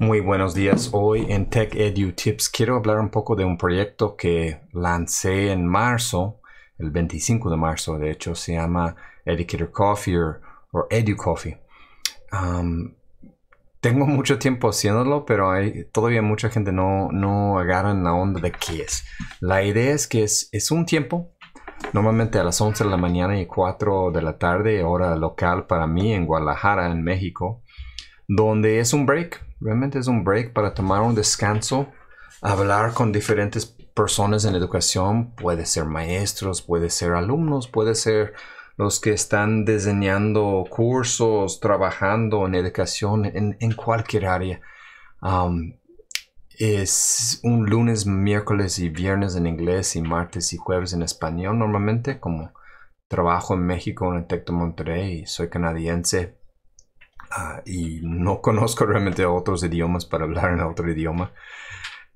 Muy buenos días. Hoy en Tech Edu Tips quiero hablar un poco de un proyecto que lancé en marzo, el 25 de marzo, de hecho, se llama Educator Coffee o Edu Coffee. tengo mucho tiempo haciéndolo, pero todavía mucha gente no, no agarran la onda de qué es. La idea es que es, es un tiempo, normalmente a las 11 de la mañana y 4 de la tarde, hora local para mí en Guadalajara, en México donde es un break, realmente es un break para tomar un descanso, hablar con diferentes personas en educación, puede ser maestros, puede ser alumnos, puede ser los que están diseñando cursos, trabajando en educación, en, cualquier área. Um, es un lunes, miércoles y viernes en inglés y martes y jueves en español normalmente, como trabajo en México en el Tecto Monterrey y soy canadiense, Ah, y no conozco realmente otros idiomas para hablar en otro idioma.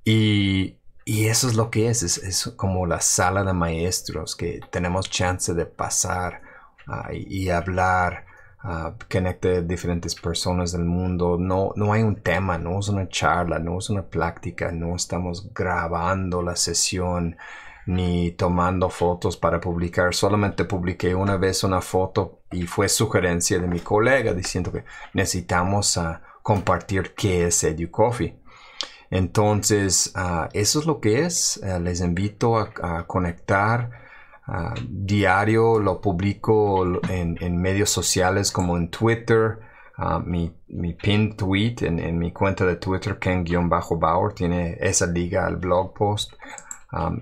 Y, eso es lo que es. es, como la sala de maestros que tenemos chance de pasar ah, y, hablar, ah, conectar diferentes personas del mundo. No, no hay un tema, no es una charla, no es una práctica, no estamos grabando la sesión ni tomando fotos para publicar. Solamente publiqué una vez una foto y fue sugerencia de mi colega diciendo que necesitamos ah, compartir qué es EduCoffee. Entonces, ah, eso es lo que es. Ah, les invito a, conectar. diario lo publico en, medios sociales como en Twitter. Mi, mi, pin tweet en, mi cuenta de Twitter, Ken-Bauer, tiene esa liga al blog post.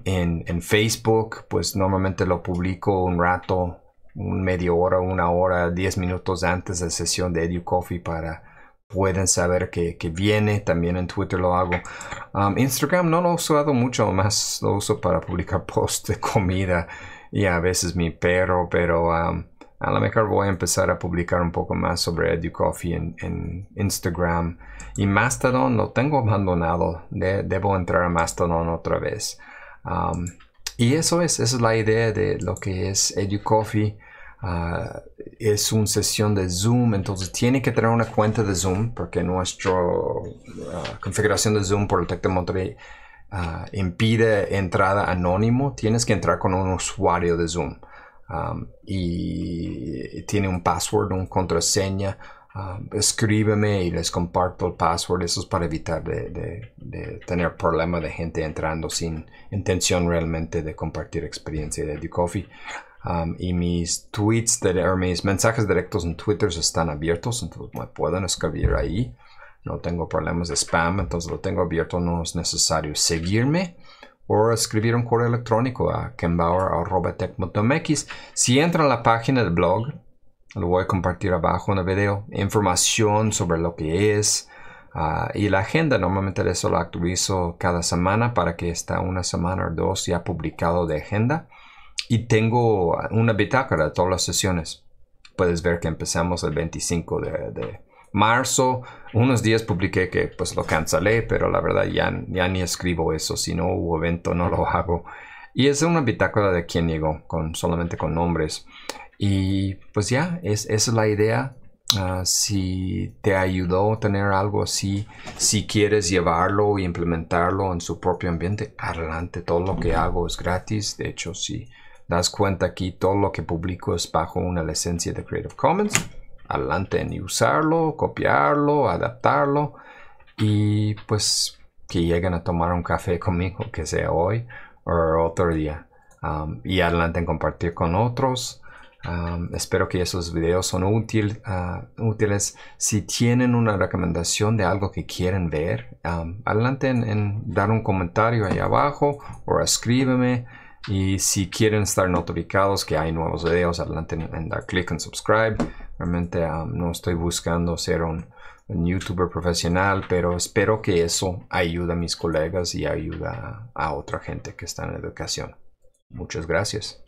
en, en Facebook, pues normalmente lo publico un rato un media hora, una hora, diez minutos antes de la sesión de EduCoffee para pueden saber que, viene. También en Twitter lo hago. Um, Instagram no lo he usado mucho, más lo uso para publicar posts de comida y a veces mi perro, pero um, a la mejor voy a empezar a publicar un poco más sobre EduCoffee en, Instagram. Y Mastodon lo tengo abandonado. debo entrar a Mastodon otra vez. Um, y eso es, es la idea de lo que es EduCoffee. Ah, es una sesión de Zoom, entonces tiene que tener una cuenta de Zoom porque nuestra ah, configuración de Zoom por el TEC de ah, impide entrada anónimo. Tienes que entrar con un usuario de Zoom y tiene un password, una contraseña. escríbeme y les comparto el password. Eso es para evitar de, tener problemas de gente entrando sin intención realmente de compartir experiencia de Coffee y mis tweets, de, mis mensajes directos en Twitter están abiertos, entonces me pueden escribir ahí. No tengo problemas de spam, entonces lo tengo abierto, no es necesario seguirme o escribir un correo electrónico a kenbauer.tech.mx. Si entran a la página del blog, lo voy a compartir abajo en el video, información sobre lo que es ah, y la agenda. Normalmente eso lo actualizo cada semana para que está una semana o dos ya publicado de agenda. Y tengo una bitácora de todas las sesiones. Puedes ver que empezamos el 25 de, marzo. Unos días publiqué que pues lo cancelé, pero la verdad ya, ya ni escribo eso. Si no hubo evento, no lo hago. Y es una bitácora de quien llegó, con, solamente con nombres. Y pues ya, es, esa es la idea. Ah, si te ayudó a tener algo así, si quieres llevarlo e implementarlo en su propio ambiente, adelante. Todo lo que hago es gratis. De hecho, sí das cuenta aquí todo lo que publico es bajo una licencia de Creative Commons. Adelante en usarlo, copiarlo, adaptarlo y pues que lleguen a tomar un café conmigo, que sea hoy o otro día. Um, y adelante en compartir con otros. Um, espero que esos videos son uh, útiles. Si tienen una recomendación de algo que quieren ver, um, adelante en, dar un comentario ahí abajo o escríbeme. Y si quieren estar notificados que hay nuevos videos, adelante en dar clic en subscribe. Realmente um, no estoy buscando ser un, youtuber profesional, pero espero que eso ayude a mis colegas y ayuda a otra gente que está en educación. Muchas gracias.